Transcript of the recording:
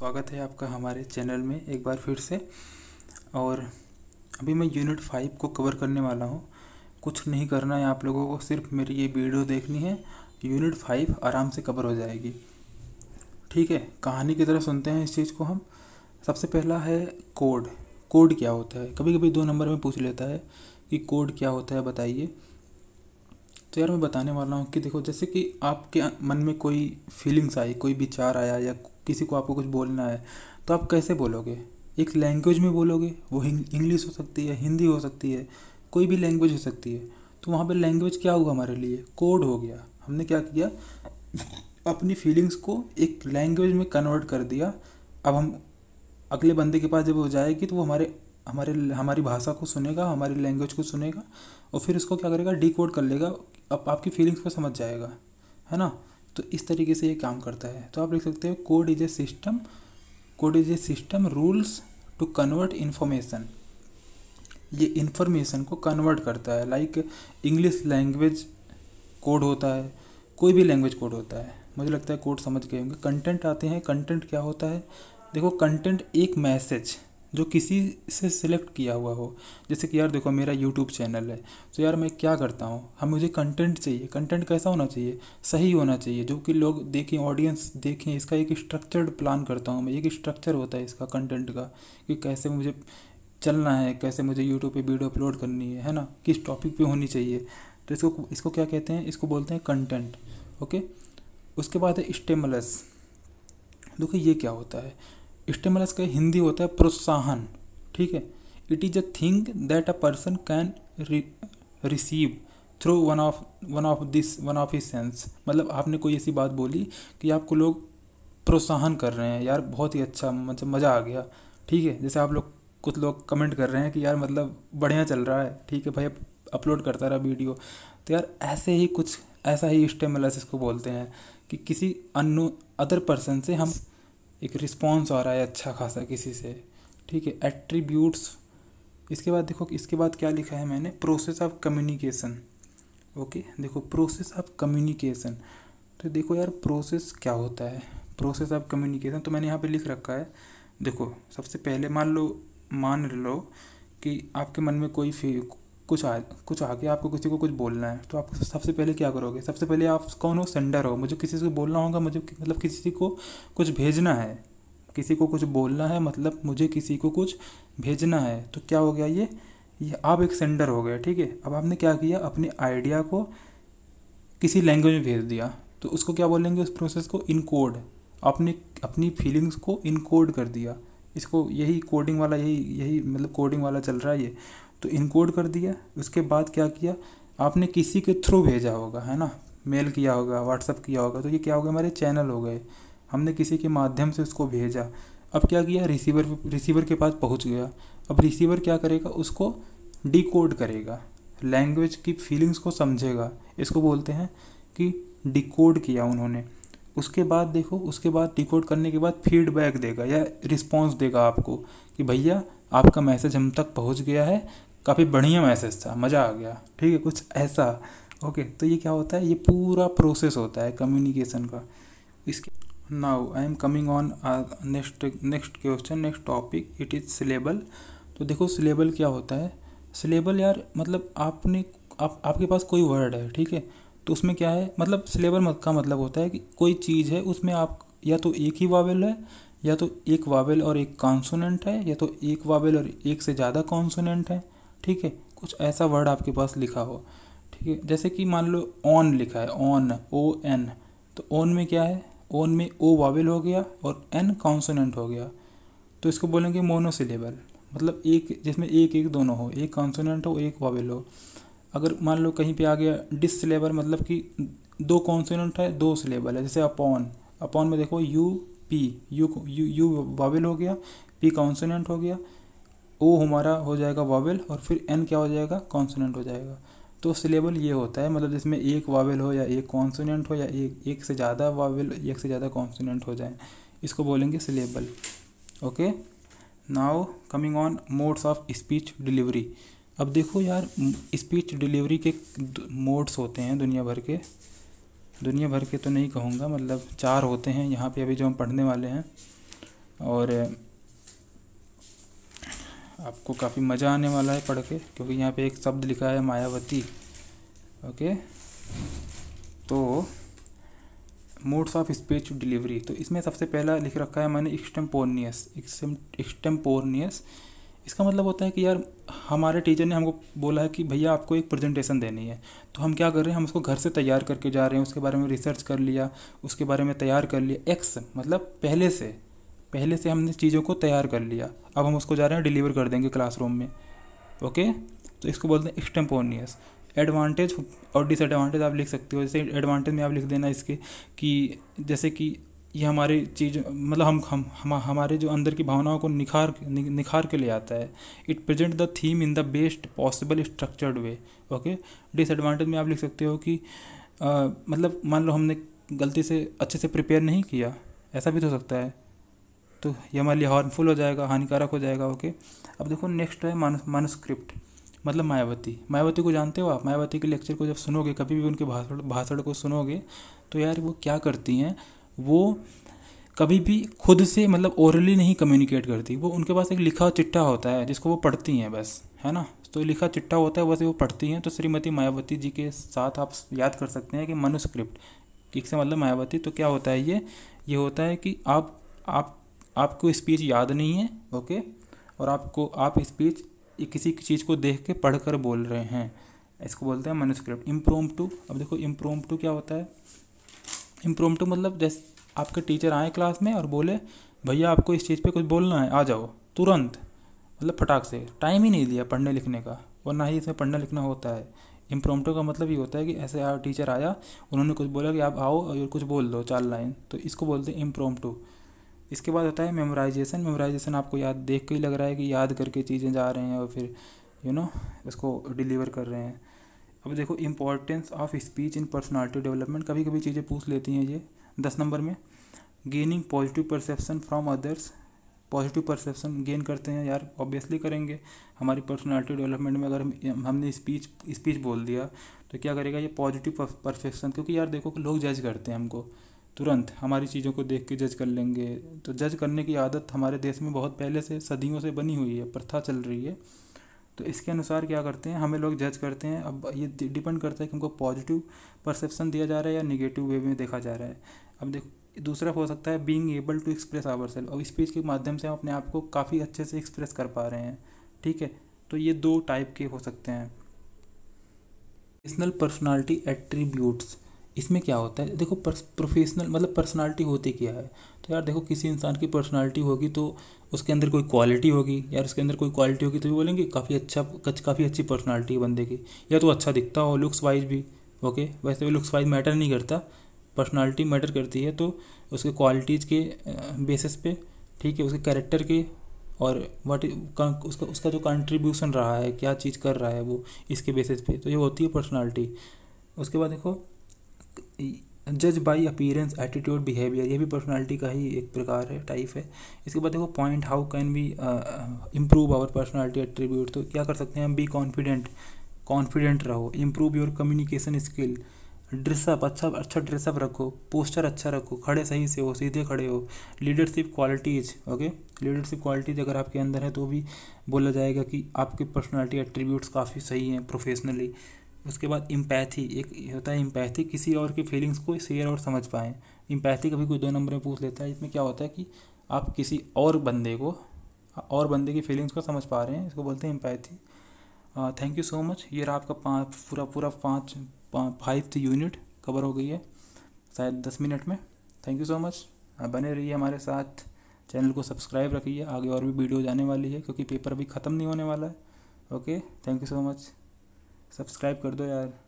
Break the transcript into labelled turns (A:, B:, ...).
A: स्वागत है आपका हमारे चैनल में एक बार फिर से और अभी मैं यूनिट फाइव को कवर करने वाला हूँ कुछ नहीं करना है आप लोगों को सिर्फ मेरी ये वीडियो देखनी है यूनिट फाइव आराम से कवर हो जाएगी ठीक है कहानी की तरह सुनते हैं इस चीज़ को हम सबसे पहला है कोड कोड क्या होता है कभी कभी दो नंबर में पूछ लेता है कि कोड क्या होता है बताइए तो यार मैं बताने वाला हूँ कि देखो जैसे कि आपके मन में कोई फीलिंग्स आई कोई विचार आया या किसी को आपको कुछ बोलना है तो आप कैसे बोलोगे एक लैंग्वेज में बोलोगे वो इंग्लिश हो सकती है हिंदी हो सकती है कोई भी लैंग्वेज हो सकती है तो वहाँ पर लैंग्वेज क्या हुआ हमारे लिए कोड हो गया हमने क्या किया अपनी फीलिंग्स को एक लैंग्वेज में कन्वर्ट कर दिया अब हम अगले बंदे के पास जब वो जाएगी तो वो हमारे हमारे हमारी भाषा को सुनेगा हमारी लैंग्वेज को सुनेगा और फिर उसको क्या करेगा डी कोड कर लेगा अब आपकी फीलिंग्स को समझ जाएगा है ना तो इस तरीके से ये काम करता है तो आप लिख सकते हो code is a system code is a system rules to convert information ये इन्फॉर्मेशन को कन्वर्ट करता है लाइक इंग्लिश लैंग्वेज कोड होता है कोई भी लैंग्वेज कोड होता है मुझे लगता है कोड समझ गए होंगे कंटेंट आते हैं कंटेंट क्या होता है देखो कंटेंट एक मैसेज जो किसी से सिलेक्ट किया हुआ हो जैसे कि यार देखो मेरा यूट्यूब चैनल है तो यार मैं क्या करता हूँ हम हाँ, मुझे कंटेंट चाहिए कंटेंट कैसा होना चाहिए सही होना चाहिए जो कि लोग देखें ऑडियंस देखें इसका एक स्ट्रक्चर्ड प्लान करता हूँ मैं एक स्ट्रक्चर होता है इसका कंटेंट का कि कैसे मुझे चलना है कैसे मुझे यूट्यूब पर वीडियो अपलोड करनी है है ना किस टॉपिक पर होनी चाहिए तो इसको इसको क्या कहते हैं इसको बोलते हैं कंटेंट ओके उसके बाद है स्टेमलस देखो ये क्या होता है स्टेमलस का हिंदी होता है प्रोत्साहन ठीक है it is a thing that a person can receive through one of one of this one of his sense मतलब आपने कोई ऐसी बात बोली कि आपको लोग प्रोत्साहन कर रहे हैं यार बहुत ही अच्छा मतलब मज़ा आ गया ठीक है जैसे आप लोग कुछ लोग कमेंट कर रहे हैं कि यार मतलब बढ़िया चल रहा है ठीक है भाई अपलोड करता रहा वीडियो तो यार ऐसे ही कुछ ऐसा ही स्टेमलस इसको बोलते हैं कि किसी अनु अदर पर्सन से हम एक रिस्पॉन्स आ रहा है अच्छा खासा किसी से ठीक है एट्रीब्यूट्स इसके बाद देखो इसके बाद क्या लिखा है मैंने प्रोसेस ऑफ कम्युनिकेशन ओके देखो प्रोसेस ऑफ कम्युनिकेशन तो देखो यार प्रोसेस क्या होता है प्रोसेस ऑफ कम्युनिकेशन तो मैंने यहाँ पे लिख रखा है देखो सबसे पहले मान लो मान लो कि आपके मन में कोई कुछ आ कुछ आगे आपको किसी को कुछ बोलना है तो आप सबसे पहले क्या करोगे सबसे पहले आप कौन हो सेंडर हो मुझे किसी से बोलना होगा मुझे मतलब किसी को कुछ भेजना है किसी को कुछ बोलना है मतलब मुझे किसी को कुछ भेजना है तो क्या हो गया ये ये आप एक सेंडर हो गए ठीक है अब आपने क्या किया अपने आइडिया को किसी लैंग्वेज में भेज दिया तो उसको क्या बोलेंगे उस प्रोसेस को इनकोड आपने अपनी फीलिंग्स को इनकोड कर दिया इसको यही कोडिंग वाला यही यही मतलब कोडिंग वाला चल रहा है ये तो इनकोड कर दिया उसके बाद क्या किया आपने किसी के थ्रू भेजा होगा है ना मेल किया होगा व्हाट्सअप किया होगा तो ये क्या हो गया हमारे चैनल हो गए हमने किसी के माध्यम से उसको भेजा अब क्या किया रिसीवर रिसीवर के पास पहुंच गया अब रिसीवर क्या करेगा उसको डिकोड करेगा लैंग्वेज की फीलिंग्स को समझेगा इसको बोलते हैं कि डिकोड किया उन्होंने उसके बाद देखो उसके बाद डिकोड करने के बाद फीडबैक देगा या रिस्पॉन्स देगा आपको कि भैया आपका मैसेज हम तक पहुंच गया है काफ़ी बढ़िया मैसेज था मज़ा आ गया ठीक है कुछ ऐसा ओके तो ये क्या होता है ये पूरा प्रोसेस होता है कम्युनिकेशन का इसके now I am coming on next next question next topic it is syllable तो देखो सिलेबल क्या होता है सिलेबल यार मतलब आपने आप आपके पास कोई वर्ड है ठीक है तो उसमें क्या है मतलब सिलेबल का मतलब होता है कि कोई चीज़ है उसमें आप या तो एक ही वावेल है या तो एक वावेल और एक कॉन्सोनेंट है या तो एक वावेल और एक से ज़्यादा कॉन्सोनेंट है ठीक है कुछ ऐसा वर्ड आपके पास लिखा हो ठीक है जैसे कि मान लो ऑन लिखा है ऑन ओ एन तो ओन में क्या है ओन में ओ वावेल हो गया और एन कॉन्सोनेंट हो गया तो इसको बोलेंगे मोनोसिलेबल मतलब एक जिसमें एक एक दोनों हो एक कॉन्सोनेंट हो एक वावेल हो अगर मान लो कहीं पे आ गया डिस सिलेबल मतलब कि दो कॉन्सोनेंट है दो सिलेबल है जैसे अपॉन अपॉन में देखो U P U U U vowel हो गया पी कॉन्सोनेंट हो गया ओ हमारा हो जाएगा वावेल और फिर एन क्या हो जाएगा कॉन्सोनेंट हो जाएगा तो सिलेबल ये होता है मतलब जिसमें एक वावेल हो या एक कॉन्सोनेंट हो या एक एक से ज़्यादा वावेल एक से ज़्यादा कॉन्सोनेंट हो जाए इसको बोलेंगे syllable okay now coming on modes of speech delivery अब देखो यार स्पीच डिलीवरी के मोड्स होते हैं दुनिया भर के दुनिया भर के तो नहीं कहूँगा मतलब चार होते हैं यहाँ पे अभी जो हम पढ़ने वाले हैं और आपको काफ़ी मज़ा आने वाला है पढ़ के क्योंकि यहाँ पे एक शब्द लिखा है मायावती ओके तो मोड्स ऑफ स्पीच डिलीवरी तो इसमें सबसे पहला लिख रखा है मैंने एक्सटेम्पोर्नियस एक्सटेम्पोर्नियस इसका मतलब होता है कि यार हमारे टीचर ने हमको बोला है कि भैया आपको एक प्रेजेंटेशन देनी है तो हम क्या कर रहे हैं हम उसको घर से तैयार करके जा रहे हैं उसके बारे में रिसर्च कर लिया उसके बारे में तैयार कर लिया एक्स मतलब पहले से पहले से हमने चीज़ों को तैयार कर लिया अब हम उसको जा रहे हैं डिलीवर कर देंगे क्लासरूम में ओके तो इसको बोलते हैं एक्सटेम्पोनियस एडवांटेज और डिसएडवांटेज आप लिख सकते हो जैसे एडवांटेज में आप लिख देना इसके कि जैसे कि ये हमारे चीज मतलब हम हम हम हमारे जो अंदर की भावनाओं को निखार नि, निखार के ले आता है it present the theme in the best possible structured way okay disadvantage में आप लिख सकते हो कि आ, मतलब मान लो हमने गलती से अच्छे से प्रिपेयर नहीं किया ऐसा भी तो हो सकता है तो ये हमारे लिए हार्मफुल हो जाएगा हानिकारक हो जाएगा ओके अब देखो नेक्स्ट है मानस मतलब मायावती मायावती को जानते हो आप मायावती के लेक्चर को जब सुनोगे कभी भी उनके भाषण भाषण को सुनोगे तो यार वो क्या करती हैं वो कभी भी खुद से मतलब ओरली नहीं कम्युनिकेट करती वो उनके पास एक लिखा चिट्ठा होता है जिसको वो पढ़ती हैं बस है ना तो लिखा चिट्ठा होता है वैसे वो पढ़ती हैं तो श्रीमती मायावती जी के साथ आप याद कर सकते हैं कि मनुस्क्रिप्ट एक से मतलब मायावती तो क्या होता है ये ये होता है कि आप आप आपको स्पीच याद नहीं है ओके और आपको आप स्पीच किसी चीज़ को देख के पढ़ कर बोल रहे हैं इसको बोलते हैं मनुस्क्रिप्ट इम्प्रोम टू अब देखो इम्प्रोम टू क्या होता है इम्प्रोम टू मतलब जैसे आपके टीचर आए क्लास में और बोले भैया आपको इस चीज़ पे कुछ बोलना है आ जाओ तुरंत मतलब फटाक से टाइम ही नहीं दिया पढ़ने लिखने का और ना ही इसमें पढ़ना लिखना होता है इम्प्रोमटो का मतलब ये होता है कि ऐसे टीचर आया उन्होंने कुछ बोला कि आप आओ और कुछ बोल दो चार लाइन तो इसको बोलते हैं इम्प्रोमटो इसके बाद होता है मेमोराइजेशन मेमोराइजेशन आपको याद देख के ही लग रहा है कि याद करके चीज़ें जा रहे हैं और फिर यू नो इसको डिलीवर कर रहे हैं अब देखो importance of speech in personality development कभी कभी चीज़ें पूछ लेती हैं ये दस नंबर में gaining positive perception from others positive perception gain करते हैं यार ऑब्वियसली करेंगे हमारी पर्सनालिटी डेवलपमेंट में अगर हम हमने स्पीच स्पीच बोल दिया तो क्या करेगा ये पॉजिटिव परसेप्शन क्योंकि यार देखो लोग जज करते हैं हमको तुरंत हमारी चीज़ों को देख के जज कर लेंगे तो जज करने की आदत हमारे देश में बहुत पहले से सदियों से बनी हुई है प्रथा चल रही है तो इसके अनुसार क्या करते हैं हमें लोग जज करते हैं अब ये डिपेंड करता है कि हमको पॉजिटिव परसेप्शन दिया जा रहा है या निगेटिव वे में देखा जा रहा है अब देख दूसरा हो सकता है being able to express our self और स्पीच के माध्यम से हम अपने आप को काफ़ी अच्छे से एक्सप्रेस कर पा रहे हैं ठीक है तो ये दो टाइप के हो सकते हैं नेशनल पर्सनालिटी एट्रीब्यूट्स इसमें क्या होता है देखो प्रोफेशनल मतलब पर्सनालिटी होती क्या है तो यार देखो किसी इंसान की पर्सनालिटी होगी तो उसके अंदर कोई क्वालिटी होगी यार उसके अंदर कोई क्वालिटी होगी तो भी बोलेंगे काफ़ी अच्छा काफ़ी अच्छी पर्सनालिटी है बंदे की या तो अच्छा दिखता हो लुक्स वाइज भी ओके वैसे भी लुक्स वाइज मैटर नहीं करता पर्सनालिटी मैटर करती है तो उसके क्वालिटीज़ के बेसिस पे ठीक है उसके कैरेक्टर के और वाट उसका उसका जो कंट्रीब्यूशन रहा है क्या चीज़ कर रहा है वो इसके बेसिस पे तो ये होती है पर्सनालिटी उसके बाद देखो जज बाई अपीयरेंस एटीट्यूड बिहेवियर ये भी पर्सनैलिटी का ही एक प्रकार है टाइप है इसके बाद देखो point how can be improve our personality attribute तो क्या कर सकते हैं हम बी कॉन्फिडेंट कॉन्फिडेंट रहो improve your communication skill dress up अच्छा अच्छा ड्रेसअप रखो पोस्टर अच्छा रखो खड़े सही से हो सीधे खड़े हो leadership qualities okay leadership qualities अगर आपके अंदर है तो भी बोला जाएगा कि आपके पर्सनैलिटी एट्रीब्यूट्स काफ़ी सही हैं प्रोफेशनली उसके बाद एम्पैथी एक होता है इम्पैथी किसी और की फीलिंग्स को शेयर और समझ पाएँ इम्पैथी कभी कोई दो नंबर में पूछ लेता है इसमें क्या होता है कि आप किसी और बंदे को और बंदे की फीलिंग्स को समझ पा रहे हैं इसको बोलते हैं empathy thank you so much ये रहा आपका पाँच पूरा पूरा पाँच फाइव यूनिट कवर हो गई है शायद दस मिनट में थैंक यू सो मच बने रहिए हमारे साथ चैनल को सब्सक्राइब रखिए आगे और भी वीडियो जाने वाली है क्योंकि पेपर अभी ख़त्म नहीं होने वाला है okay thank you so much subscribe कर दो यार